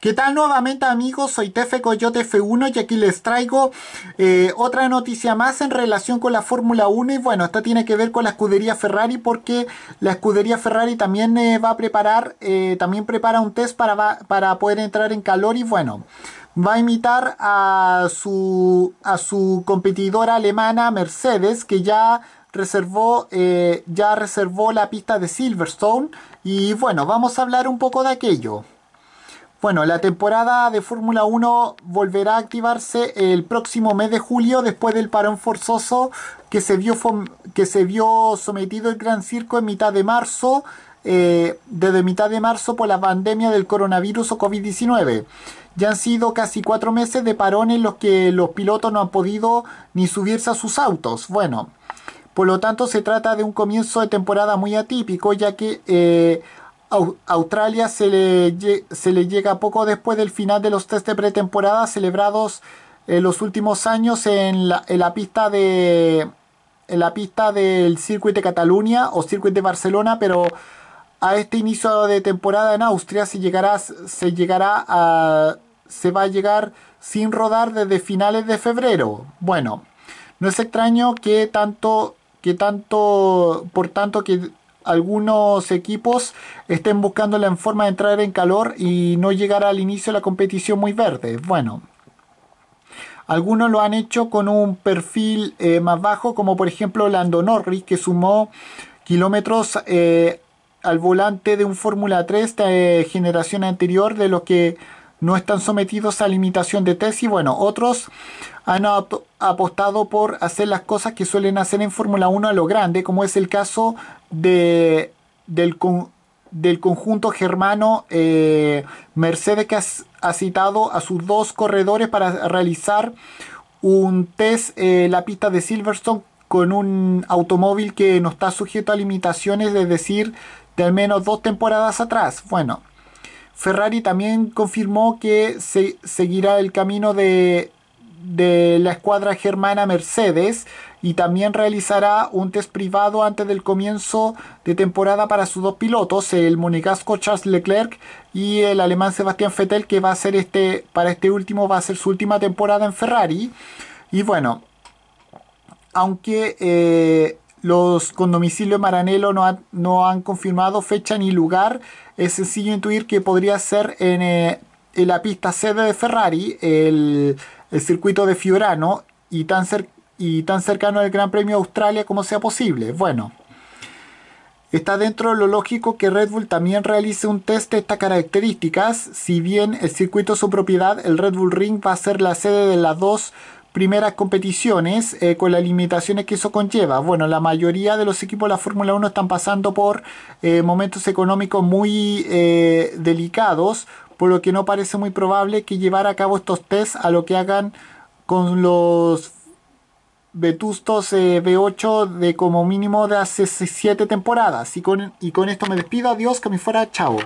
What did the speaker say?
¿Qué tal nuevamente amigos? Soy Tefe Coyote F1 y aquí les traigo eh, otra noticia más en relación con la Fórmula 1 y bueno, esto tiene que ver con la escudería Ferrari porque la escudería Ferrari también eh, va a preparar, eh, también prepara un test para, poder entrar en calor y bueno, va a imitar a su, a su competidora alemana Mercedes que ya reservó, ya reservó la pista de Silverstone y bueno, vamos a hablar un poco de aquello. Bueno, la temporada de Fórmula 1 volverá a activarse el próximo mes de julio después del parón forzoso que se vio, que se vio sometido el Gran Circo en mitad de marzo, eh, desde mitad de marzo por la pandemia del coronavirus o COVID-19. Ya han sido casi cuatro meses de parón en los que los pilotos no han podido ni subirse a sus autos. Bueno, por lo tanto se trata de un comienzo de temporada muy atípico ya que... Eh, Australia se le, se le llega poco después del final de los test de pretemporada celebrados en eh, los últimos años en la, pista de la pista del Circuit de Cataluña o Circuit de Barcelona, pero a este inicio de temporada en Austria se llegará, se llegará a se va a llegar sin rodar desde finales de febrero. Bueno, no es extraño que tanto que tanto por tanto que algunos equipos estén buscando la forma de entrar en calor y no llegar al inicio de la competición muy verde. Bueno, algunos lo han hecho con un perfil eh, más bajo, como por ejemplo Lando Norris, que sumó kilómetros eh, al volante de un Fórmula 3 de generación anterior, de los que no están sometidos a limitación de test. Y bueno, otros han, apostado por hacer las cosas que suelen hacer en Fórmula 1 a lo grande, como es el caso de, del, conjunto germano eh, Mercedes, que ha citado a sus dos corredores para realizar un test en eh, la pista de Silverstone con un automóvil que no está sujeto a limitaciones, es decir, de al menos dos temporadas atrás. Bueno, Ferrari también confirmó que se seguirá el camino de de la escuadra germana Mercedes y también realizará un test privado antes del comienzo de temporada para sus dos pilotos, el monegasco Charles Leclerc y el alemán Sebastián Vettel que va a ser este para este último va a ser su última temporada en Ferrari y bueno, aunque eh, los con domicilio Maranello no, han confirmado fecha ni lugar, es sencillo intuir que podría ser en, eh, en la pista sede de Ferrari el el circuito de Fiorano y tan, y tan cercano al Gran Premio de Australia como sea posible. Bueno, Está dentro de lo lógico que Red Bull también realice un test de estas características, si bien el circuito es su propiedad, el Red Bull Ring va a ser la sede de las dos primeras competiciones eh, con las limitaciones que eso conlleva. Bueno, la mayoría de los equipos de la Fórmula 1 están pasando por eh, momentos económicos muy eh, delicados, por lo que no parece muy probable que llevar a cabo estos tests a lo que hagan con los vetustos b 8 de como mínimo de hace 7 temporadas. Y con, y con esto me despido, adiós, que me fuera, chao.